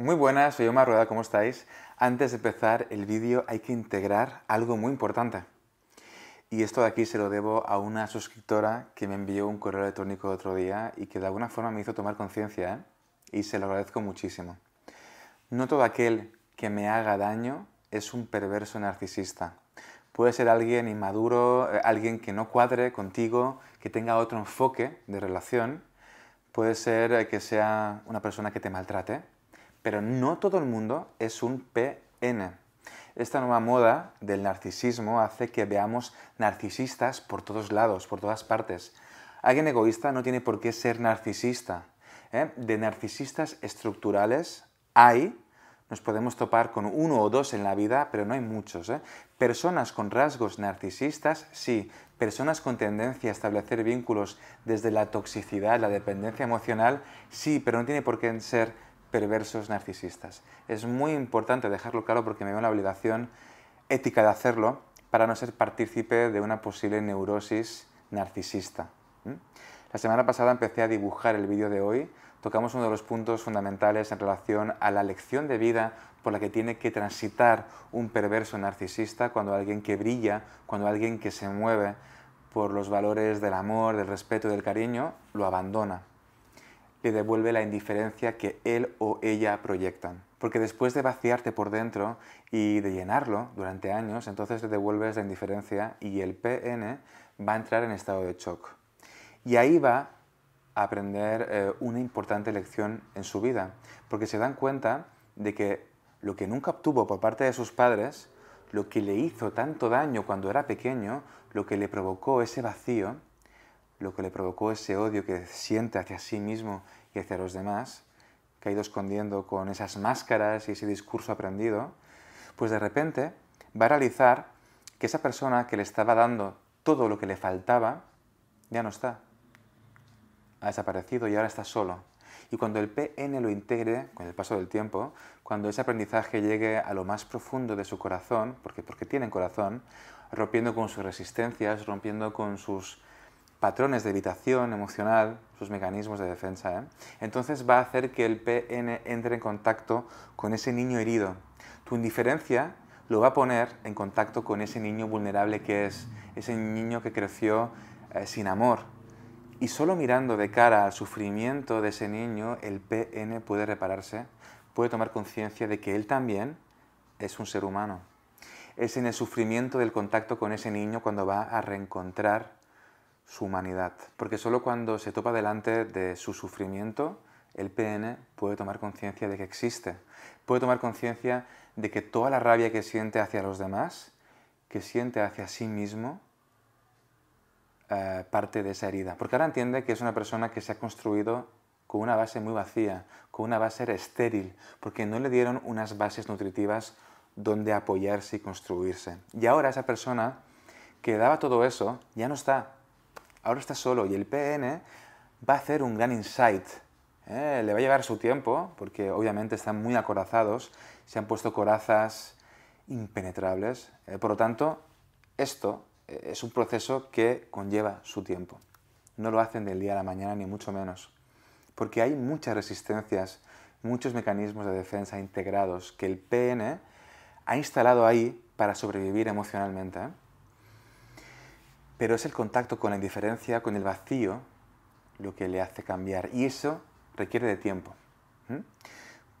Muy buenas, soy Omar Rueda, ¿cómo estáis? Antes de empezar el vídeo hay que integrar algo muy importante. Y esto de aquí se lo debo a una suscriptora que me envió un correo electrónico el otro día y que de alguna forma me hizo tomar conciencia, ¿eh? Y se lo agradezco muchísimo. No todo aquel que me haga daño es un perverso narcisista. Puede ser alguien inmaduro, eh, alguien que no cuadre contigo, que tenga otro enfoque de relación. Puede ser eh, que sea una persona que te maltrate, pero no todo el mundo es un PN. Esta nueva moda del narcisismo hace que veamos narcisistas por todos lados, por todas partes. Alguien egoísta no tiene por qué ser narcisista. ¿eh? De narcisistas estructurales hay, nos podemos topar con uno o dos en la vida, pero no hay muchos. ¿eh? Personas con rasgos narcisistas, sí. Personas con tendencia a establecer vínculos desde la toxicidad, la dependencia emocional, sí, pero no tiene por qué ser perversos narcisistas. Es muy importante dejarlo claro porque me veo la obligación ética de hacerlo para no ser partícipe de una posible neurosis narcisista. La semana pasada empecé a dibujar el vídeo de hoy. Tocamos uno de los puntos fundamentales en relación a la lección de vida por la que tiene que transitar un perverso narcisista cuando alguien que brilla, cuando alguien que se mueve por los valores del amor, del respeto y del cariño, lo abandona le devuelve la indiferencia que él o ella proyectan. Porque después de vaciarte por dentro y de llenarlo durante años, entonces le devuelves la indiferencia y el PN va a entrar en estado de shock. Y ahí va a aprender eh, una importante lección en su vida, porque se dan cuenta de que lo que nunca obtuvo por parte de sus padres, lo que le hizo tanto daño cuando era pequeño, lo que le provocó ese vacío, lo que le provocó ese odio que siente hacia sí mismo y hacia los demás, que ha ido escondiendo con esas máscaras y ese discurso aprendido, pues de repente va a realizar que esa persona que le estaba dando todo lo que le faltaba, ya no está. Ha desaparecido y ahora está solo. Y cuando el PN lo integre, con el paso del tiempo, cuando ese aprendizaje llegue a lo más profundo de su corazón, porque, porque tienen corazón, rompiendo con sus resistencias, rompiendo con sus patrones de evitación emocional, sus mecanismos de defensa, ¿eh? entonces va a hacer que el PN entre en contacto con ese niño herido. Tu indiferencia lo va a poner en contacto con ese niño vulnerable que es, ese niño que creció eh, sin amor. Y solo mirando de cara al sufrimiento de ese niño, el PN puede repararse, puede tomar conciencia de que él también es un ser humano. Es en el sufrimiento del contacto con ese niño cuando va a reencontrar su humanidad, porque solo cuando se topa delante de su sufrimiento, el PN puede tomar conciencia de que existe, puede tomar conciencia de que toda la rabia que siente hacia los demás, que siente hacia sí mismo, eh, parte de esa herida. Porque ahora entiende que es una persona que se ha construido con una base muy vacía, con una base estéril, porque no le dieron unas bases nutritivas donde apoyarse y construirse. Y ahora esa persona que daba todo eso ya no está, ahora está solo y el PN va a hacer un gran insight. ¿eh? Le va a llevar su tiempo, porque obviamente están muy acorazados, se han puesto corazas impenetrables. Eh, por lo tanto, esto eh, es un proceso que conlleva su tiempo. No lo hacen del día a la mañana, ni mucho menos. Porque hay muchas resistencias, muchos mecanismos de defensa integrados que el PN ha instalado ahí para sobrevivir emocionalmente. Pero es el contacto con la indiferencia, con el vacío, lo que le hace cambiar. Y eso requiere de tiempo.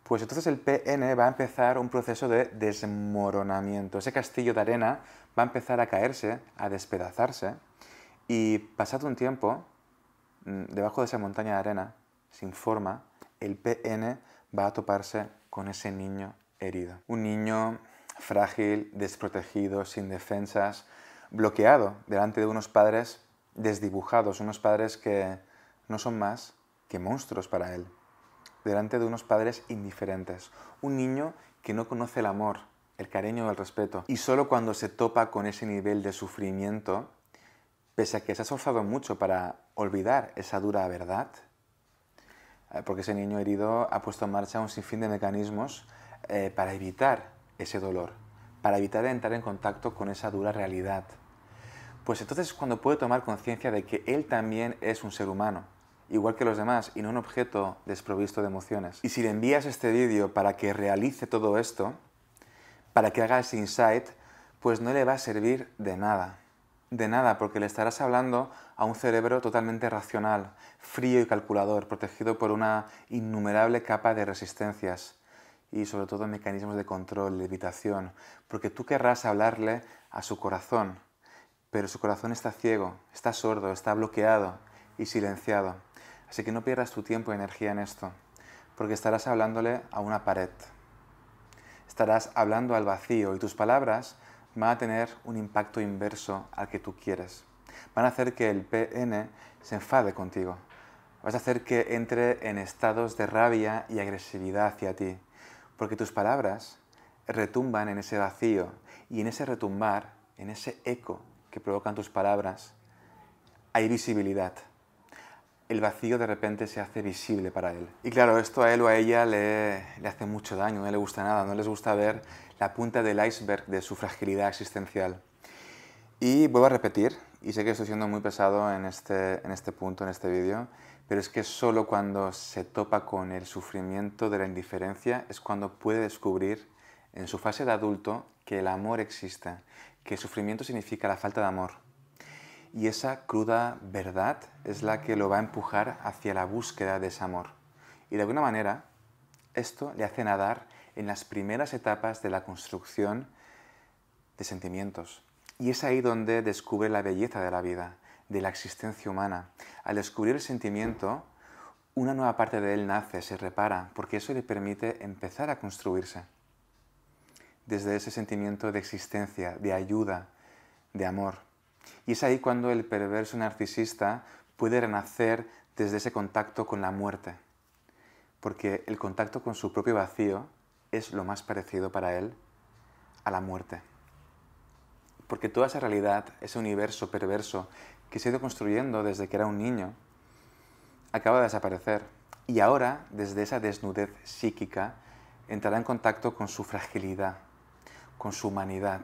Pues entonces el PN va a empezar un proceso de desmoronamiento. Ese castillo de arena va a empezar a caerse, a despedazarse, y pasado un tiempo, mm, debajo de esa montaña de arena, sin forma, el PN va a toparse con ese niño herido. Un niño frágil, desprotegido, sin defensas, bloqueado delante de unos padres desdibujados, unos padres que no son más que monstruos para él, delante de unos padres indiferentes, un niño que no conoce el amor, el cariño o el respeto, y solo cuando se topa con ese nivel de sufrimiento, pese a que se ha esforzado mucho para olvidar esa dura verdad, eh, porque ese niño herido ha puesto en marcha un sinfín de mecanismos eh, para evitar ese dolor, para evitar entrar en contacto con esa dura realidad. Pues entonces es cuando puede tomar conciencia de que él también es un ser humano, igual que los demás, y no un objeto desprovisto de emociones. Y si le envías este vídeo para que realice todo esto, para que haga ese insight, pues no le va a servir de nada. De nada, porque le estarás hablando a un cerebro totalmente racional, frío y calculador, protegido por una innumerable capa de resistencias y sobre todo mecanismos de control, de evitación, porque tú querrás hablarle a su corazón, pero su corazón está ciego, está sordo, está bloqueado y silenciado. Así que no pierdas tu tiempo y energía en esto, porque estarás hablándole a una pared. Estarás hablando al vacío y tus palabras van a tener un impacto inverso al que tú quieres. Van a hacer que el PN se enfade contigo. Vas a hacer que entre en estados de rabia y agresividad hacia ti porque tus palabras retumban en ese vacío y en ese retumbar, en ese eco que provocan tus palabras, hay visibilidad. El vacío de repente se hace visible para él. Y claro, esto a él o a ella le, le hace mucho daño, no le gusta nada, no les gusta ver la punta del iceberg de su fragilidad existencial. Y vuelvo a repetir, y sé que estoy siendo muy pesado este, en este, punto, en este vídeo, pero es que solo cuando se topa con el sufrimiento de la indiferencia es cuando puede descubrir en su fase de adulto que el amor existe, que el sufrimiento significa la falta de amor. Y esa cruda verdad es la que lo va a empujar hacia la búsqueda de ese amor. Y de alguna manera, esto le hace nadar en las primeras etapas de la construcción de sentimientos, y es ahí donde descubre la belleza de la vida, de la existencia humana. Al descubrir el sentimiento, una nueva parte de él nace, se repara, porque eso le permite empezar a construirse. Desde ese sentimiento de existencia, de ayuda, de amor. Y es ahí cuando el perverso narcisista puede renacer desde ese contacto con la muerte. Porque el contacto con su propio vacío es lo más parecido para él a la muerte porque toda esa realidad, ese universo perverso que se ha ido construyendo desde que era un niño, acaba de desaparecer. Y ahora, desde esa desnudez psíquica, entrará en contacto con su fragilidad, con su humanidad,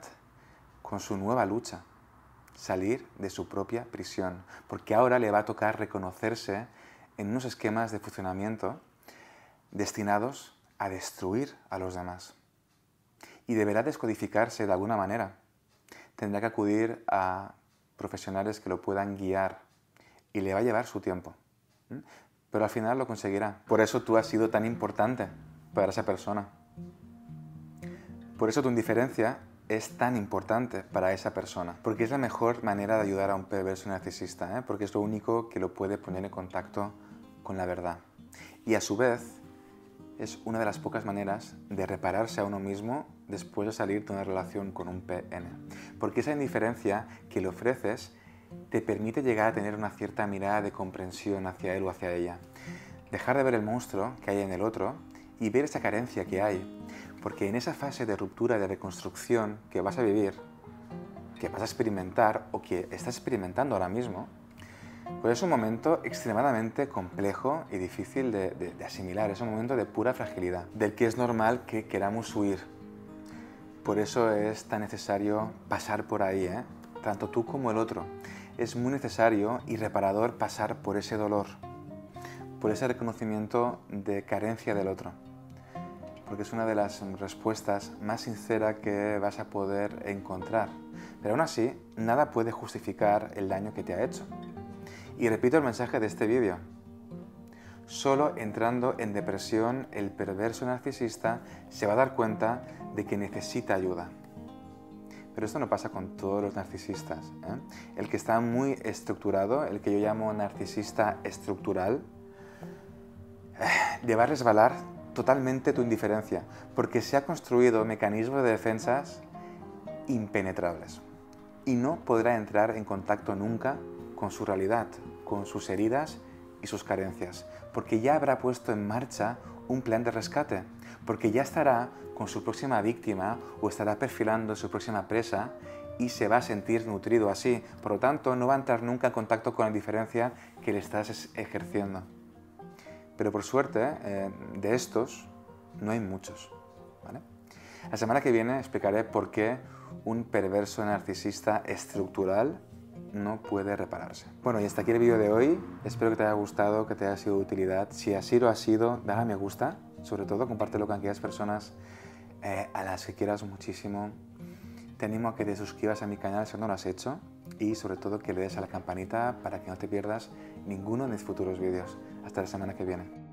con su nueva lucha, salir de su propia prisión, porque ahora le va a tocar reconocerse en unos esquemas de funcionamiento destinados a destruir a los demás. Y deberá descodificarse de alguna manera tendrá que acudir a profesionales que lo puedan guiar y le va a llevar su tiempo. Pero al final lo conseguirá. Por eso tú has sido tan importante para esa persona. Por eso tu indiferencia es tan importante para esa persona. Porque es la mejor manera de ayudar a un perverso narcisista, ¿eh? porque es lo único que lo puede poner en contacto con la verdad. Y a su vez, es una de las pocas maneras de repararse a uno mismo después de salir de una relación con un PN. Porque esa indiferencia que le ofreces te permite llegar a tener una cierta mirada de comprensión hacia él o hacia ella. Dejar de ver el monstruo que hay en el otro y ver esa carencia que hay. Porque en esa fase de ruptura, de reconstrucción que vas a vivir, que vas a experimentar o que estás experimentando ahora mismo, pues es un momento extremadamente complejo y difícil de, asimilar, es un momento de pura fragilidad, del que es normal que queramos huir. Por eso es tan necesario pasar por ahí, ¿eh? tanto tú como el otro. Es muy necesario y reparador pasar por ese dolor, por ese reconocimiento de carencia del otro, porque es una de las respuestas más sinceras que vas a poder encontrar. Pero aún así, nada puede justificar el daño que te ha hecho y repito el mensaje de este vídeo. Solo entrando en depresión el perverso narcisista se va a dar cuenta de que necesita ayuda. Pero esto no pasa con todos los narcisistas. ¿eh? El que está muy estructurado, el que yo llamo narcisista estructural, eh, le va a resbalar totalmente tu indiferencia, porque se ha construido mecanismos de defensas impenetrables y no podrá entrar en contacto nunca con su realidad, con sus heridas y sus carencias, porque ya habrá puesto en marcha un plan de rescate, porque ya estará con su próxima víctima o estará perfilando su próxima presa y se va a sentir nutrido así. Por lo tanto, no va a entrar nunca en contacto con la diferencia que le estás ejerciendo. Pero por suerte, eh, de estos no hay muchos. La semana que viene explicaré por qué un perverso narcisista estructural no puede repararse. Bueno, y hasta aquí el vídeo de hoy. Espero que te haya gustado, que te haya sido de utilidad. Si así lo ha sido, dale a me gusta, sobre todo compártelo con aquellas personas eh, a las que quieras muchísimo. Te animo a que te suscribas a mi canal si no lo has hecho y sobre todo que le des a la campanita para que no te pierdas ninguno de mis futuros vídeos. Hasta la semana que viene.